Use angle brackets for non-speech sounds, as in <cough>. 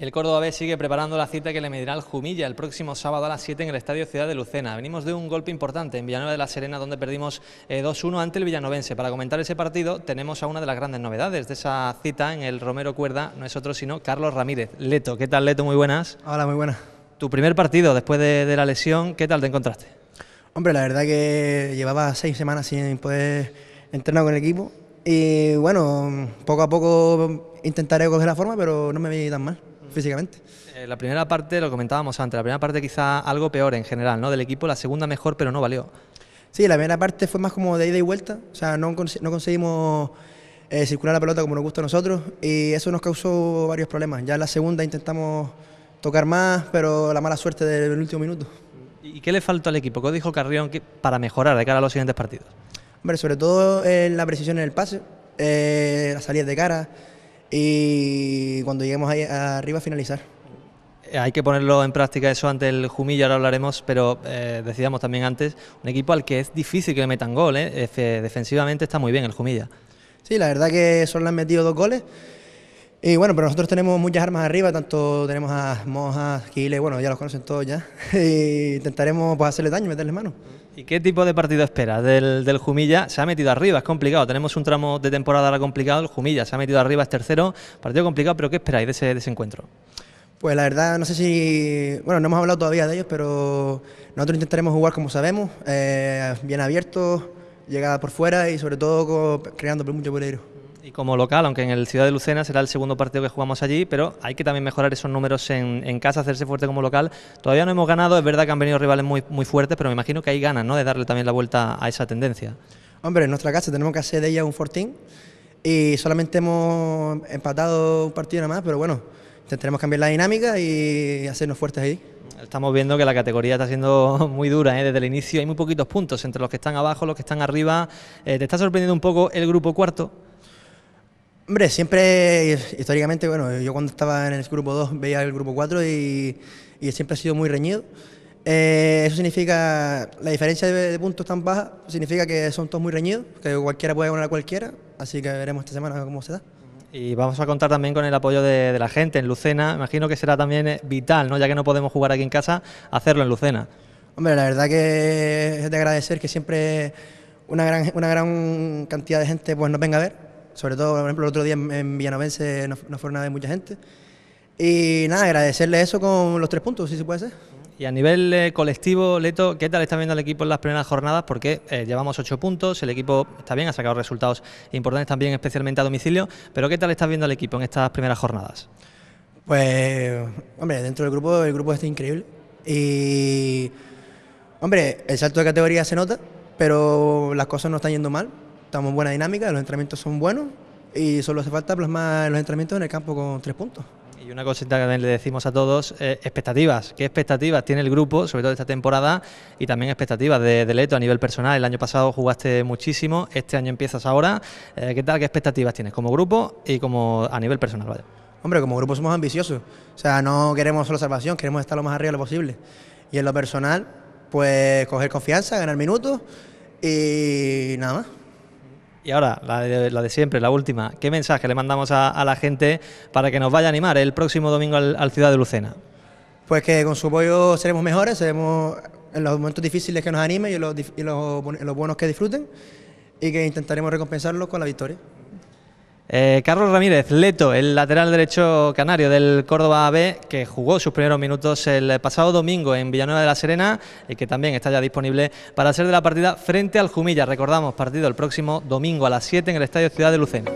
El Córdoba B sigue preparando la cita que le medirá al Jumilla el próximo sábado a las 7 en el Estadio Ciudad de Lucena. Venimos de un golpe importante en Villanueva de la Serena donde perdimos 2-1 eh, ante el villanovense. Para comentar ese partido tenemos a una de las grandes novedades de esa cita en el Romero Cuerda, no es otro sino Carlos Ramírez. Leto, ¿qué tal Leto? Muy buenas. Hola, muy buenas. Tu primer partido después de, la lesión, ¿qué tal te encontraste? Hombre, la verdad que llevaba seis semanas sin poder entrenar con el equipo y bueno, poco a poco intentaré coger la forma, pero no me veía tan mal físicamente. Eh, la primera parte, lo comentábamos antes, la primera parte quizá algo peor en general, ¿no? Del equipo, la segunda mejor, pero no valió. Sí, la primera parte fue más como de ida y vuelta, o sea, no, no conseguimos eh, circular la pelota como nos gusta a nosotros y eso nos causó varios problemas. Ya en la segunda intentamos tocar más, pero la mala suerte del último minuto. ¿Y qué le faltó al equipo? ¿Qué dijo Carrión para mejorar de cara a los siguientes partidos? Hombre, sobre todo en la precisión en el pase, eh, las salidas de cara, y cuando lleguemos ahí arriba finalizar. Eh, hay que ponerlo en práctica eso ante el Jumilla, ahora hablaremos, pero eh, decidamos también antes, un equipo al que es difícil que le metan gol, eh, defensivamente está muy bien el Jumilla. Sí, la verdad que solo le han metido dos goles y bueno, pero nosotros tenemos muchas armas arriba, tanto tenemos a Mojas, Giles, bueno, ya los conocen todos ya. <laughs> Y intentaremos pues, hacerle daño, meterles mano. ¿Y qué tipo de partido espera? del, del, Jumilla? Se ha metido arriba, es complicado. Tenemos un tramo de temporada complicado, el Jumilla se ha metido arriba, es tercero. Partido complicado, pero ¿qué esperáis de ese, encuentro? Pues la verdad, no sé si. Bueno, no hemos hablado todavía de ellos, pero nosotros intentaremos jugar como sabemos, eh, bien abiertos, llegada por fuera y sobre todo creando mucho peligro como local, aunque en el Ciudad de Lucena será el segundo partido que jugamos allí, pero hay que también mejorar esos números en, casa, hacerse fuerte como local. Todavía no hemos ganado, es verdad que han venido rivales muy, fuertes, pero me imagino que hay ganas ¿no? de darle también la vuelta a esa tendencia. Hombre, en nuestra casa tenemos que hacer de ella un fortín y solamente hemos empatado un partido nada más, pero bueno, intentaremos cambiar la dinámica y hacernos fuertes ahí. Estamos viendo que la categoría está siendo <laughs> muy dura ¿eh? desde el inicio. Hay muy poquitos puntos entre los que están abajo, los que están arriba. Eh, ¿Te está sorprendiendo un poco el grupo cuarto? Hombre, siempre, históricamente, bueno, yo cuando estaba en el grupo 2 veía el grupo 4 y, siempre ha sido muy reñido. Eh, eso significa, la diferencia de, puntos tan baja significa que son todos muy reñidos, que cualquiera puede ganar a cualquiera, así que veremos esta semana cómo se da. Y vamos a contar también con el apoyo de, la gente en Lucena, imagino que será también eh, vital, ¿no? ya que no podemos jugar aquí en casa, hacerlo en Lucena. Hombre, la verdad que es de agradecer que siempre una gran, una gran cantidad de gente pues, nos venga a ver, sobre todo, por ejemplo, el otro día en, Villanovense no, fue fueron de mucha gente. Y nada, agradecerle eso con los tres puntos, si se puede hacer. Y a nivel eh, colectivo, Leto, ¿qué tal está viendo el equipo en las primeras jornadas? Porque eh, llevamos ocho puntos, el equipo está bien, ha sacado resultados importantes también, especialmente a domicilio, pero ¿qué tal estás viendo el equipo en estas primeras jornadas? Pues, hombre, dentro del grupo, el grupo está increíble. Y, hombre, el salto de categoría se nota, pero las cosas no están yendo mal estamos en buena dinámica, los entrenamientos son buenos y solo hace falta plasmar los entrenamientos en el campo con tres puntos. Y una cosita que le decimos a todos, eh, expectativas. ¿Qué expectativas tiene el grupo, sobre todo esta temporada, y también expectativas de, de, Leto a nivel personal? El año pasado jugaste muchísimo, este año empiezas ahora. Eh, ¿Qué tal, qué expectativas tienes como grupo y como a nivel personal? Hombre, como grupo somos ambiciosos. O sea, no queremos solo salvación, queremos estar lo más arriba lo posible. Y en lo personal, pues coger confianza, ganar minutos y nada más. Y ahora, la de, siempre, la última. ¿Qué mensaje le mandamos a, la gente para que nos vaya a animar el próximo domingo al, Ciudad de Lucena? Pues que con su apoyo seremos mejores, seremos en los momentos difíciles que nos animen y los, los buenos que disfruten y que intentaremos recompensarlos con la victoria. Eh, Carlos Ramírez, Leto, el lateral derecho canario del Córdoba AB que jugó sus primeros minutos el pasado domingo en Villanueva de la Serena y que también está ya disponible para hacer de la partida frente al Jumilla. Recordamos, partido el próximo domingo a las 7 en el Estadio Ciudad de Lucena.